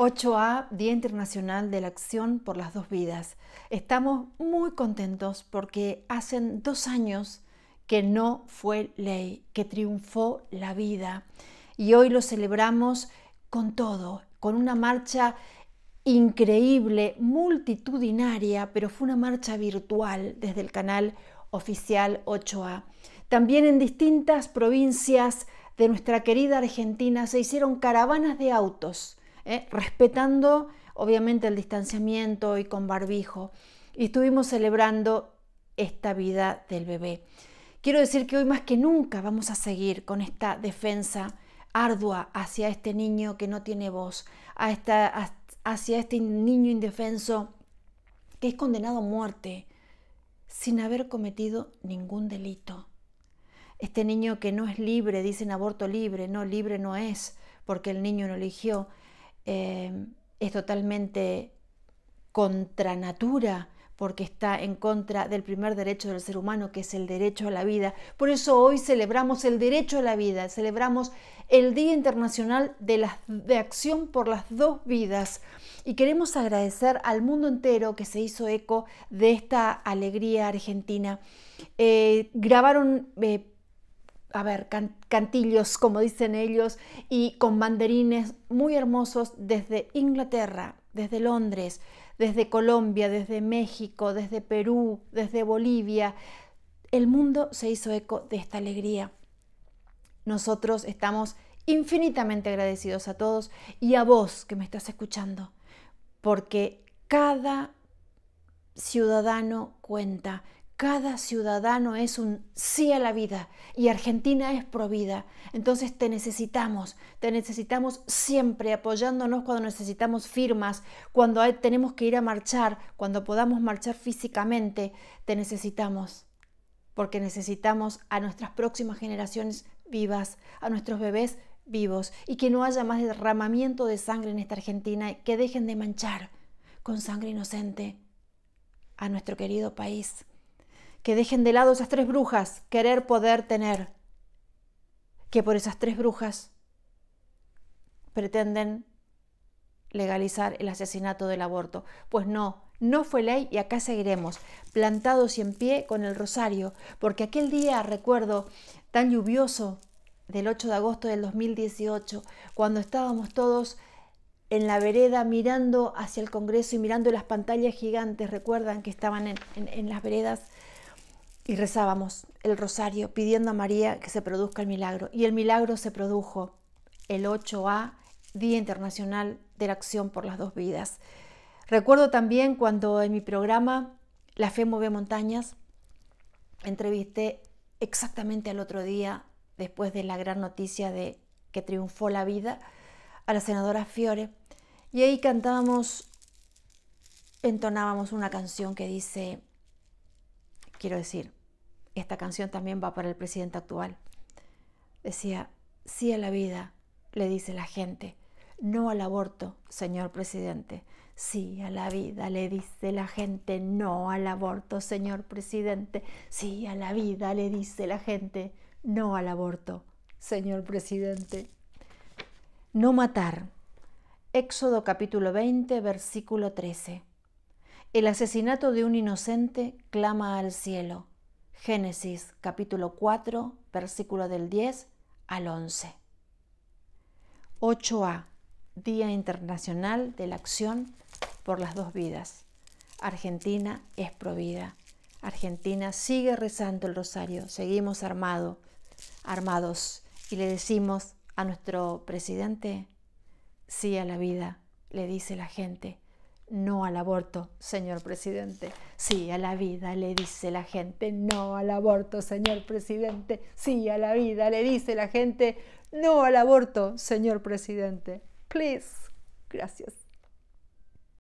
8A, Día Internacional de la Acción por las Dos Vidas. Estamos muy contentos porque hacen dos años que no fue ley, que triunfó la vida. Y hoy lo celebramos con todo, con una marcha increíble, multitudinaria, pero fue una marcha virtual desde el canal oficial 8A. También en distintas provincias de nuestra querida Argentina se hicieron caravanas de autos ¿eh? respetando obviamente el distanciamiento y con barbijo. Y estuvimos celebrando esta vida del bebé. Quiero decir que hoy más que nunca vamos a seguir con esta defensa ardua hacia este niño que no tiene voz, hacia este niño indefenso que es condenado a muerte sin haber cometido ningún delito. Este niño que no es libre, dicen aborto libre, no libre no es, porque el niño no eligió. Em, es totalmente contra natura porque está en contra del primer derecho del ser humano, que es el derecho a la vida. Por eso hoy celebramos el derecho a la vida, celebramos el Día Internacional de, de Acción por las Dos Vidas y queremos agradecer al mundo entero que se hizo eco de esta alegría argentina. Eh, grabaron eh, a ver, cantillos, como dicen ellos, y con banderines muy hermosos desde Inglaterra, desde Londres, desde Colombia, desde México, desde Perú, desde Bolivia. El mundo se hizo eco de esta alegría. Nosotros estamos infinitamente agradecidos a todos y a vos que me estás escuchando, porque cada ciudadano cuenta, cada ciudadano es un sí a la vida y Argentina es provida. Entonces te necesitamos, te necesitamos siempre apoyándonos cuando necesitamos firmas, cuando tenemos que ir a marchar, cuando podamos marchar físicamente, te necesitamos. Porque necesitamos a nuestras próximas generaciones vivas, a nuestros bebés vivos y que no haya más derramamiento de sangre en esta Argentina, que dejen de manchar con sangre inocente a nuestro querido país que dejen de lado esas tres brujas, querer, poder, tener, que por esas tres brujas pretenden legalizar el asesinato del aborto. Pues no, no fue ley y acá seguiremos, plantados y en pie con el rosario, porque aquel día, recuerdo, tan lluvioso del 8 de agosto del 2018, cuando estábamos todos en la vereda mirando hacia el Congreso y mirando las pantallas gigantes, recuerdan que estaban en, las veredas y rezábamos el rosario pidiendo a María que se produzca el milagro. Y el milagro se produjo el 8A, Día Internacional de la Acción por las Dos Vidas. Recuerdo también cuando en mi programa La Fe Mueve Montañas entrevisté exactamente al otro día, después de la gran noticia de que triunfó la vida, a la senadora Fiore. Y ahí cantábamos, entonábamos una canción que dice, quiero decir, esta canción también va para el presidente actual. Decía, sí a la vida, le dice la gente, no al aborto, señor presidente. Sí a la vida, le dice la gente, no al aborto, señor presidente. Sí a la vida, le dice la gente, no al aborto, señor presidente. No matar. Éxodo capítulo 20, versículo 13. El asesinato de un inocente clama al cielo. Génesis capítulo 4, versículo del 10 al 11. 8A, Día Internacional de la Acción por las Dos Vidas. Argentina es provida. Argentina sigue rezando el rosario, seguimos armado, armados y le decimos a nuestro presidente, sí a la vida, le dice la gente, no al aborto, señor presidente. Sí a la vida, le dice la gente, no al aborto, señor presidente. Sí a la vida, le dice la gente, no al aborto, señor presidente. Please. Gracias.